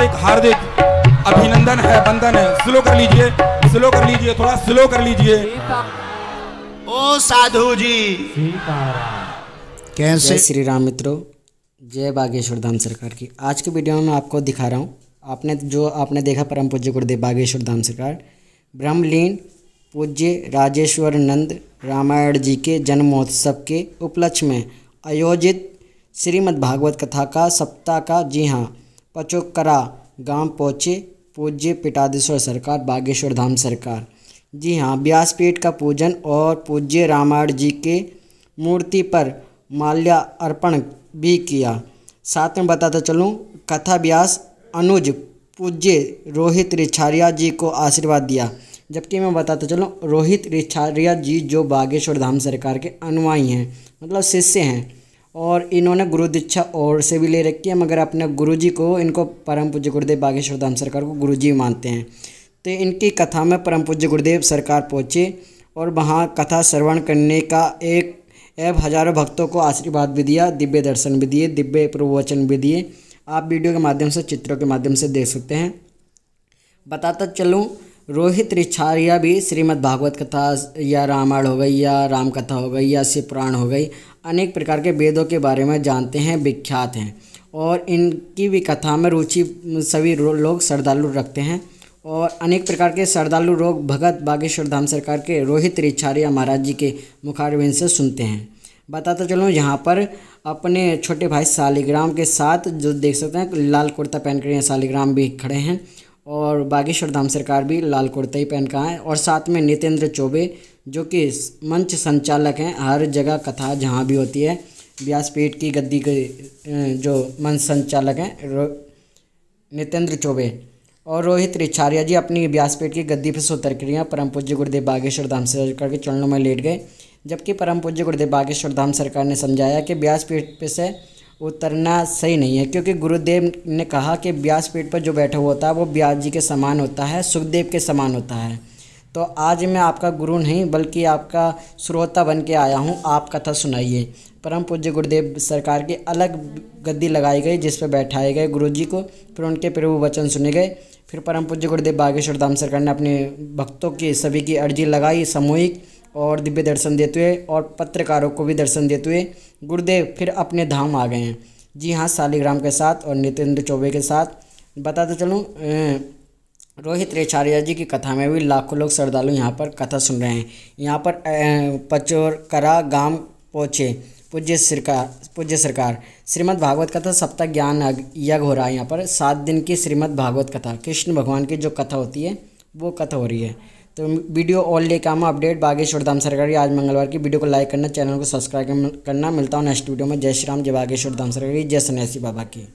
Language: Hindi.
हार्दिक हार्दिक अभिनंदन है बंधन है स्लो कर लीजिए स्लो कर लीजिए थोड़ा स्लो कर लीजिए ओ साधु जी कैसे श्री राम मित्रों जय बागेश्वर धाम सरकार की आज के वीडियो में आपको दिखा रहा हूँ आपने जो आपने देखा परम पूज्य गुरुदेव बागेश्वर धाम सरकार ब्रह्मलीन पूज्य राजेश्वर नंद रामायण जी के जन्मोत्सव के उपलक्ष्य में आयोजित भागवत कथा का सप्ताह का जी हाँ पचोकरा गांव पहुँचे पूज्य पिटादेश्वर सरकार बागेश्वर धाम सरकार जी हाँ व्यासपीठ का पूजन और पूज्य रामायण जी के मूर्ति पर माल्या अर्पण भी किया साथ में बताता चलूँ कथा व्यास अनुज पूज्य रोहित रिछारिया जी को आशीर्वाद दिया जबकि मैं बताता चलूँ रोहित रिछारिया जी जो बागेश्वर धाम सरकार के अनुयायी हैं मतलब शिष्य हैं और इन्होंने गुरु दीक्षा और से भी ले रखी है मगर अपने गुरु जी को इनको परम पूज्य गुरुदेव बागेश्वर धाम सरकार को गुरु जी मानते हैं तो इनकी कथा में परम पूज्य गुरुदेव सरकार पहुँचे और वहाँ कथा श्रवण करने का एक एव हजारों भक्तों को आशीर्वाद भी दिया दिव्य दर्शन भी दिए दिव्य प्रवचन भी दिए आप वीडियो के माध्यम से चित्रों के माध्यम से देख सकते हैं बताता चलूँ रोहित रिछारिया भी श्रीमद् भागवत कथा या रामायण हो गई या राम कथा हो गई या शिव पुराण हो गई अनेक प्रकार के वेदों के बारे में जानते हैं विख्यात हैं और इनकी भी कथा में रुचि सभी लोग श्रद्धालु रखते हैं और अनेक प्रकार के श्रद्धालु लोग भगत बागेश्वर धाम सरकार के रोहित रिछारिया महाराज जी के मुखारविंद से सुनते हैं बताता चलूँ यहाँ पर अपने छोटे भाई शालिग्राम के साथ जो देख सकते हैं लाल कुर्ता पहन कर शालिग्राम भी खड़े हैं और बागेश्वर धाम सरकार भी लाल कुर्ता ही पहन कर है और साथ में नितेंद्र चौबे जो कि मंच संचालक हैं हर जगह कथा जहाँ भी होती है व्यासपीठ की गद्दी के जो मंच संचालक हैं नितेंद्र चौबे और रोहित रिछारिया जी अपनी व्यासपीठ की गद्दी पर सोतर क्रिया परम पूज्य गुरुदेव बागेश्वर धाम सरकार के चरणों में लेट गए जबकि परम पूज्य गुरुदेव बागेश्वर धाम सरकार ने समझाया कि व्यासपीठ पे से उतरना सही नहीं है क्योंकि गुरुदेव ने कहा कि ब्यास पीठ पर जो बैठा हुआ होता है वो ब्यास जी के समान होता है सुखदेव के समान होता है तो आज मैं आपका गुरु नहीं बल्कि आपका श्रोता बन के आया हूँ आप कथा सुनाइए परम पूज्य गुरुदेव सरकार की अलग गद्दी लगाई गई जिस पर बैठाए गए गुरु जी को फिर उनके प्रभु वचन सुने गए फिर परम पूज्य गुरुदेव बागेश्वर धाम सरकार ने अपने भक्तों की सभी की अर्जी लगाई सामूहिक और दिव्य दर्शन देते हुए और पत्रकारों को भी दर्शन देते हुए गुरुदेव फिर अपने धाम आ गए हैं जी हाँ शालिग्राम के साथ और नितेंद्र चौबे के साथ बताते चलूँ अं, रोहित रेचार्य जी की कथा में भी लाखों लोग श्रद्धालु यहाँ पर कथा सुन रहे हैं यहाँ पर अं, पचोर करा गांव पहुँचे पूज्य सरकार पूज्य सरकार श्रीमद् भागवत कथा सप्ताह ज्ञान यज्ञ हो रहा है यहाँ पर सात दिन की श्रीमद् भागवत कथा कृष्ण भगवान की जो कथा होती है वो कथा हो रही है तो वीडियो ऑल लेकर काम अपडेट बागेश्वर धाम सरकारी आज मंगलवार की वीडियो को लाइक करना चैनल को सब्सक्राइब करना मिलता हूँ नेक्स्ट वीडियो में जय श्री राम जय बागेश्वर धाम सरकारी जय सन्यासी बाबा की